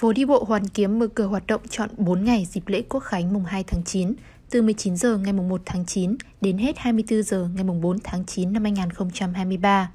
phố đi bộ Hoàn Kiếm mở cửa hoạt động chọn 4 ngày dịp lễ Quốc khánh mùng 2 tháng 9, từ 19 giờ ngày mùng 1 tháng 9 đến hết 24 giờ ngày mùng 4 tháng 9 năm 2023.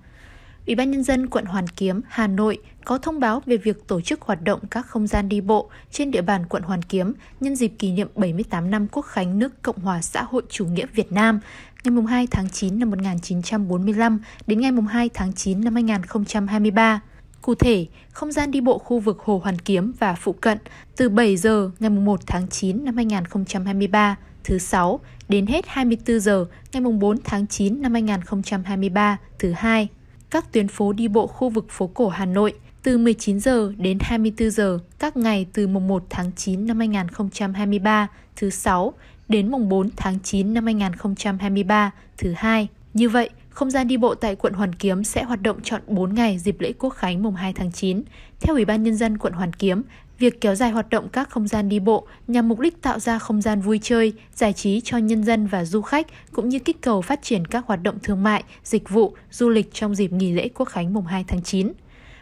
Ủy ban nhân dân quận Hoàn Kiếm, Hà Nội có thông báo về việc tổ chức hoạt động các không gian đi bộ trên địa bàn quận Hoàn Kiếm nhân dịp kỷ niệm 78 năm Quốc khánh nước Cộng hòa xã hội chủ nghĩa Việt Nam ngày mùng 2 tháng 9 năm 1945 đến ngày mùng 2 tháng 9 năm 2023. Cụ thể, không gian đi bộ khu vực Hồ Hoàn Kiếm và phụ cận từ 7 giờ ngày 1 tháng 9 năm 2023 thứ 6 đến hết 24 giờ ngày 4 tháng 9 năm 2023 thứ 2. Các tuyến phố đi bộ khu vực phố cổ Hà Nội từ 19 giờ đến 24 giờ các ngày từ mùng 1 tháng 9 năm 2023 thứ 6 đến mùng 4 tháng 9 năm 2023 thứ 2. Như vậy, không gian đi bộ tại quận Hoàn Kiếm sẽ hoạt động trọn 4 ngày dịp lễ Quốc khánh mùng 2 tháng 9. Theo Ủy ban Nhân dân quận Hoàn Kiếm, việc kéo dài hoạt động các không gian đi bộ nhằm mục đích tạo ra không gian vui chơi, giải trí cho nhân dân và du khách, cũng như kích cầu phát triển các hoạt động thương mại, dịch vụ, du lịch trong dịp nghỉ lễ Quốc khánh mùng 2 tháng 9.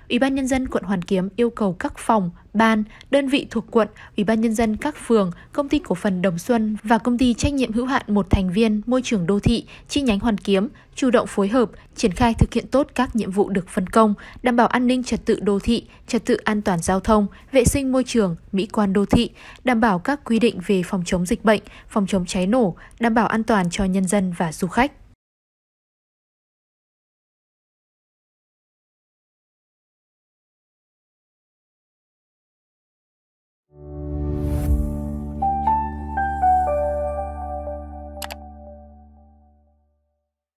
Ủy ban nhân dân quận Hoàn Kiếm yêu cầu các phòng, ban, đơn vị thuộc quận, Ủy ban nhân dân các phường, công ty cổ phần Đồng Xuân và công ty trách nhiệm hữu hạn một thành viên môi trường đô thị chi nhánh Hoàn Kiếm chủ động phối hợp, triển khai thực hiện tốt các nhiệm vụ được phân công, đảm bảo an ninh trật tự đô thị, trật tự an toàn giao thông, vệ sinh môi trường, mỹ quan đô thị, đảm bảo các quy định về phòng chống dịch bệnh, phòng chống cháy nổ, đảm bảo an toàn cho nhân dân và du khách.